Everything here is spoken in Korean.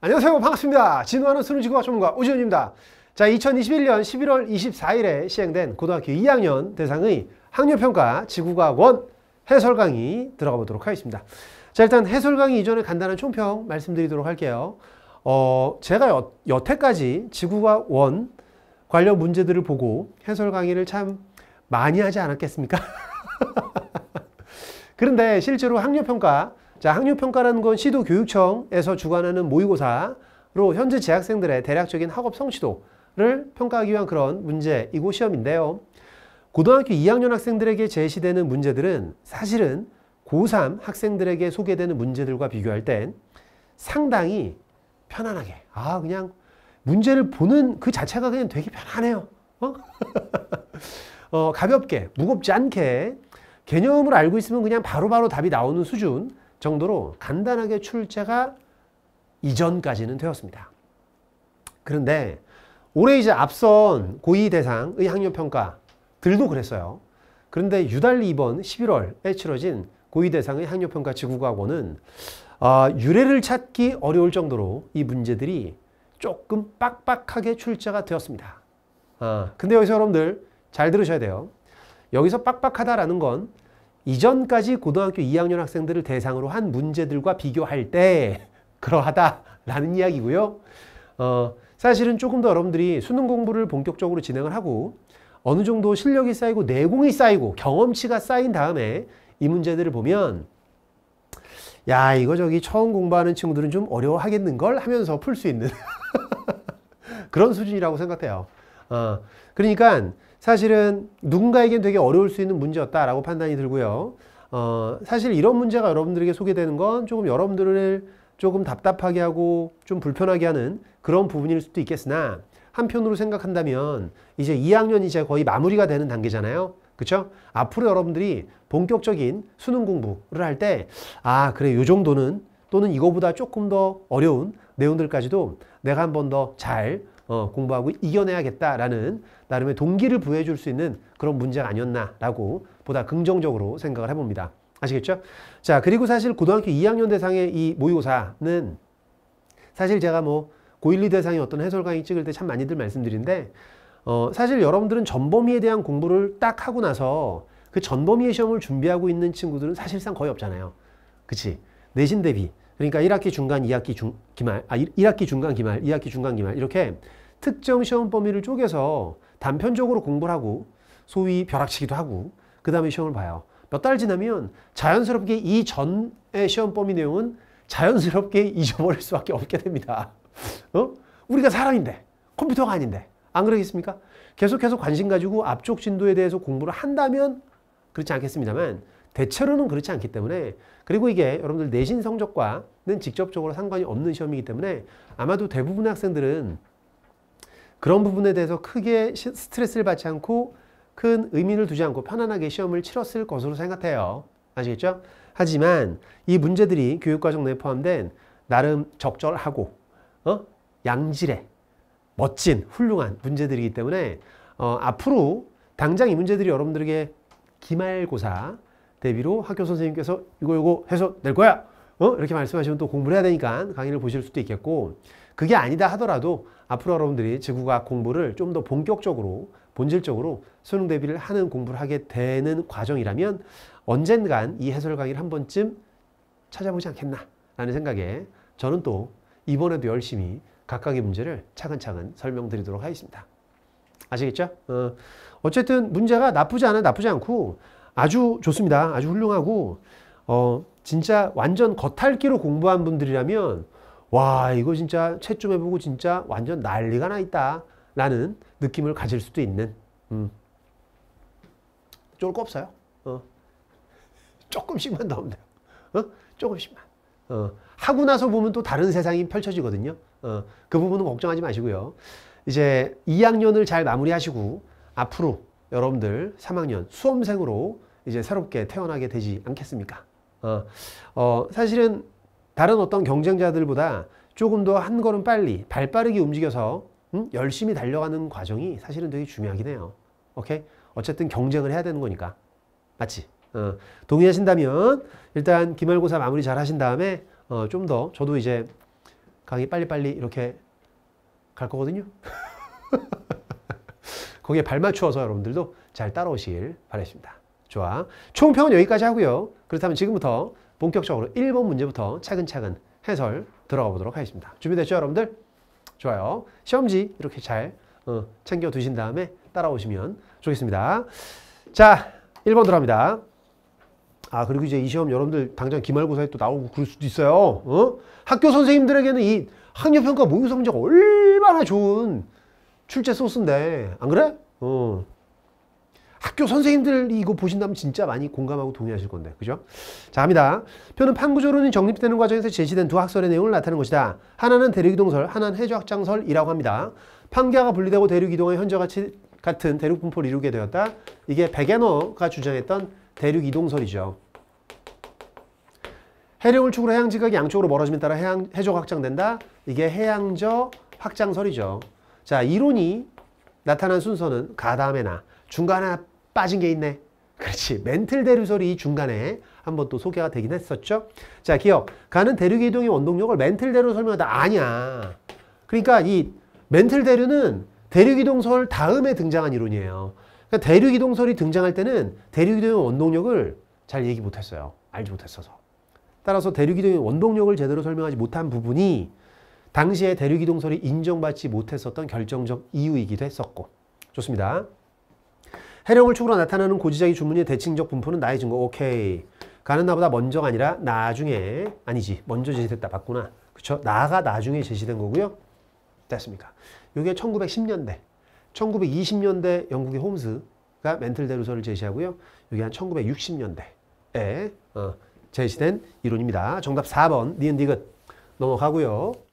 안녕하세요 반갑습니다 진화하는 수능지구학 전문가 오지현입니다 자 2021년 11월 24일에 시행된 고등학교 2학년 대상의 학력평가 지구과학원 해설 강의 들어가 보도록 하겠습니다 자 일단 해설 강의 이전에 간단한 총평 말씀드리도록 할게요 어 제가 여, 여태까지 지구과학원 관련 문제들을 보고 해설 강의를 참 많이 하지 않았겠습니까 그런데 실제로 학력평가 자, 학력평가라는 건 시도 교육청에서 주관하는 모의고사로 현재 재학생들의 대략적인 학업 성취도를 평가하기 위한 그런 문제이고 시험인데요. 고등학교 2학년 학생들에게 제시되는 문제들은 사실은 고3 학생들에게 소개되는 문제들과 비교할 땐 상당히 편안하게 아 그냥 문제를 보는 그 자체가 그냥 되게 편안해요. 어? 어 가볍게 무겁지 않게 개념을 알고 있으면 그냥 바로바로 바로 답이 나오는 수준 정도로 간단하게 출제가 이전까지는 되었습니다. 그런데 올해 이제 앞선 고2 대상의 학력평가들도 그랬어요. 그런데 유달리 이번 11월에 치러진 고2 대상의 학력평가 지구과학원 어, 아, 유래를 찾기 어려울 정도로 이 문제들이 조금 빡빡하게 출제가 되었습니다. 아, 근데 여기서 여러분들 잘 들으셔야 돼요. 여기서 빡빡하다라는 건 이전까지 고등학교 2학년 학생들을 대상으로 한 문제들과 비교할 때 그러하다라는 이야기고요. 어, 사실은 조금 더 여러분들이 수능 공부를 본격적으로 진행을 하고 어느 정도 실력이 쌓이고 내공이 쌓이고 경험치가 쌓인 다음에 이 문제들을 보면 야 이거 저기 처음 공부하는 친구들은 좀 어려워하겠는걸 하면서 풀 수 있는 그런 수준이라고 생각해요. 어, 그러니까 사실은 누군가에겐 되게 어려울 수 있는 문제였다라고 판단이 들고요. 어, 사실 이런 문제가 여러분들에게 소개되는 건 조금 여러분들을 조금 답답하게 하고 좀 불편하게 하는 그런 부분일 수도 있겠으나 한편으로 생각한다면 이제 2학년 이제 거의 마무리가 되는 단계잖아요. 그렇죠? 앞으로 여러분들이 본격적인 수능 공부를 할 때 아 그래 요 정도는 또는 이거보다 조금 더 어려운 내용들까지도 내가 한번더잘 어, 공부하고 이겨내야겠다라는 나름의 동기를 부여해줄 수 있는 그런 문제가 아니었나라고 보다 긍정적으로 생각을 해봅니다. 아시겠죠? 자, 그리고 사실 고등학교 2학년 대상의 이 모의고사는 사실 제가 뭐 고1, 2 대상의 어떤 해설 강의 찍을 때 참 많이들 말씀드린데 어, 사실 여러분들은 전범위에 대한 공부를 딱 하고 나서 그 전범위의 시험을 준비하고 있는 친구들은 사실상 거의 없잖아요. 그치? 내신 대비, 그러니까 1학기 중간, 2학기 중, 기말, 아, 1학기 중간 기말, 2학기 중간 기말 이렇게 특정 시험 범위를 쪼개서 단편적으로 공부를 하고 소위 벼락치기도 하고 그 다음에 시험을 봐요. 몇 달 지나면 자연스럽게 이 전의 시험 범위 내용은 자연스럽게 잊어버릴 수밖에 없게 됩니다. 어? 우리가 사람인데 컴퓨터가 아닌데 안 그러겠습니까? 계속해서 관심 가지고 앞쪽 진도에 대해서 공부를 한다면 그렇지 않겠습니다만 대체로는 그렇지 않기 때문에 그리고 이게 여러분들 내신 성적과는 직접적으로 상관이 없는 시험이기 때문에 아마도 대부분의 학생들은 그런 부분에 대해서 크게 스트레스를 받지 않고 큰 의미를 두지 않고 편안하게 시험을 치렀을 것으로 생각해요. 아시겠죠? 하지만 이 문제들이 교육과정 내에 포함된 나름 적절하고 어? 양질의 멋진 훌륭한 문제들이기 때문에 어, 앞으로 당장 이 문제들이 여러분들에게 기말고사 대비로 학교 선생님께서 이거 이거 해서 낼 거야. 어? 이렇게 말씀하시면 또 공부를 해야 되니까 강의를 보실 수도 있겠고 그게 아니다 하더라도 앞으로 여러분들이 지구과학 공부를 좀 더 본격적으로 본질적으로 수능 대비를 하는 공부를 하게 되는 과정이라면 언젠간 이 해설 강의를 한 번쯤 찾아보지 않겠나 라는 생각에 저는 또 이번에도 열심히 각각의 문제를 차근차근 설명드리도록 하겠습니다. 아시겠죠? 어, 어쨌든 문제가 나쁘지 않아 나쁘지 않고 아주 좋습니다. 아주 훌륭하고 어 진짜 완전 겉핥기로 공부한 분들이라면 와 이거 진짜 채점 해보고 진짜 완전 난리가 나 있다 라는 느낌을 가질 수도 있는 음. 쫄 거 없어요. 어. 조금씩만 넣으면 돼요. 어? 조금씩만. 어. 하고 나서 보면 또 다른 세상이 펼쳐지거든요. 어. 그 부분은 걱정하지 마시고요. 이제 2학년을 잘 마무리하시고 앞으로 여러분들 3학년 수험생으로 이제 새롭게 태어나게 되지 않겠습니까? 어, 어, 사실은 다른 어떤 경쟁자들보다 조금 더 한 걸음 빨리 발 빠르게 움직여서 음? 열심히 달려가는 과정이 사실은 되게 중요하긴 해요. 오케이? 어쨌든 경쟁을 해야 되는 거니까. 맞지? 어, 동의하신다면 일단 기말고사 마무리 잘 하신 다음에 어, 좀더 저도 이제 강의 빨리빨리 이렇게 갈 거거든요. 거기에 발맞추어서 여러분들도 잘 따라오시길 바라겠습니다 좋아. 총평은 여기까지 하고요. 그렇다면 지금부터 본격적으로 1번 문제부터 차근차근 해설 들어가 보도록 하겠습니다. 준비됐죠, 여러분들? 좋아요. 시험지 이렇게 잘 어, 챙겨 두신 다음에 따라오시면 좋겠습니다. 자, 1번 들어갑니다. 아, 그리고 이제 이 시험 여러분들 당장 기말고사에 또 나오고 그럴 수도 있어요. 어? 학교 선생님들에게는 이 학력평가 모의고사 문제가 얼마나 좋은 출제 소스인데 안 그래? 어. 학교 선생님들이 이거 보신다면 진짜 많이 공감하고 동의하실 건데 그죠? 자 갑니다. 표는 판구조론이 정립되는 과정에서 제시된 두 학설의 내용을 나타내는 것이다. 하나는 대륙이동설, 하나는 해적장설이라고 합니다. 판교가 분리되고 대륙이동의 현저같이 같은 대륙분포를 이루게 되었다. 이게 베게너가 주장했던 대륙이동설이죠. 해령을 축으로 해양지각이 양쪽으로 멀어짐에 따라 해양, 해적 확장된다. 이게 해양저 확장설이죠. 자, 이론이 나타난 순서는 가 다음에 나. 중간에 빠진 게 있네. 그렇지. 멘틀 대류설이 중간에 한 번 또 소개가 되긴 했었죠. 자, 기억. 가는 대륙 이동의 원동력을 멘틀 대류 설명하다 아니야. 그러니까 이 멘틀 대류는 대륙 이동설 다음에 등장한 이론이에요. 그러니까 대륙 이동설이 등장할 때는 대륙 이동의 원동력을 잘 얘기 못 했어요. 알지 못했어서. 따라서 대륙 이동의 원동력을 제대로 설명하지 못한 부분이 당시에 대륙이동설이 인정받지 못했었던 결정적 이유이기도 했었고 좋습니다. 해령을 축으로 나타나는 고지자의 주문의 대칭적 분포는 나의 증거 오케이 가는 나보다 먼저가 아니라 나중에 아니지 먼저 제시됐다 봤구나 그쵸 나가 나중에 제시된 거고요 됐습니까 이게 1910년대 1920년대 영국의 홈스가 멘틀 대루설을 제시하고요 이게 한 1960년대에 어, 제시된 이론입니다 정답 4번 니은 디귿 넘어가고요